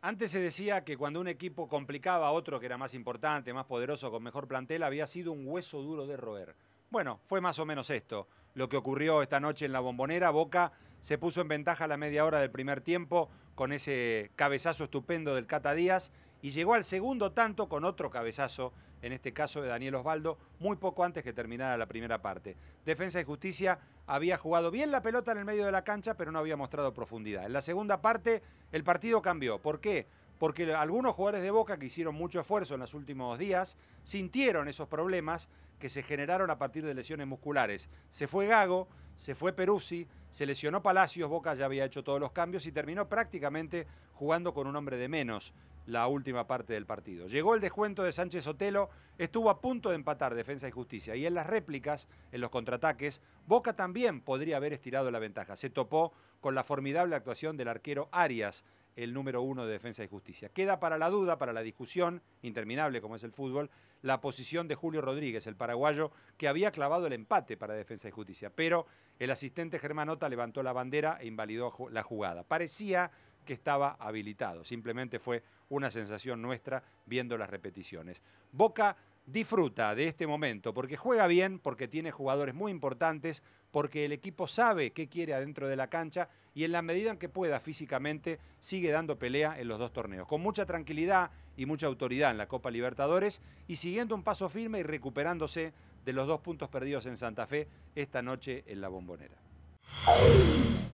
Antes se decía que cuando un equipo complicaba a otro que era más importante, más poderoso, con mejor plantel, había sido un hueso duro de roer. Bueno, fue más o menos esto. Lo que ocurrió esta noche en la bombonera, Boca se puso en ventaja a la media hora del primer tiempo con ese cabezazo estupendo del Cata Díaz y llegó al segundo tanto con otro cabezazo, en este caso de Daniel Osvaldo, muy poco antes que terminara la primera parte. Defensa y Justicia había jugado bien la pelota en el medio de la cancha, pero no había mostrado profundidad. En la segunda parte el partido cambió. ¿Por qué? Porque algunos jugadores de Boca que hicieron mucho esfuerzo en los últimos días sintieron esos problemas que se generaron a partir de lesiones musculares. Se fue Gago, se fue Peruzzi, se lesionó Palacios, Boca ya había hecho todos los cambios y terminó prácticamente jugando con un hombre de menos la última parte del partido. Llegó el descuento de Sánchez Otelo, estuvo a punto de empatar Defensa y Justicia y en las réplicas, en los contraataques, Boca también podría haber estirado la ventaja. Se topó con la formidable actuación del arquero Arias, el número uno de Defensa y Justicia. Queda para la duda, para la discusión, interminable como es el fútbol, la posición de Julio Rodríguez, el paraguayo, que había clavado el empate para Defensa y Justicia. Pero el asistente Germán Ota levantó la bandera e invalidó la jugada. Parecía que estaba habilitado. Simplemente fue una sensación nuestra viendo las repeticiones. Boca disfruta de este momento porque juega bien, porque tiene jugadores muy importantes, porque el equipo sabe qué quiere adentro de la cancha y en la medida en que pueda físicamente sigue dando pelea en los dos torneos, con mucha tranquilidad y mucha autoridad en la Copa Libertadores y siguiendo un paso firme y recuperándose de los dos puntos perdidos en Santa Fe esta noche en la bombonera.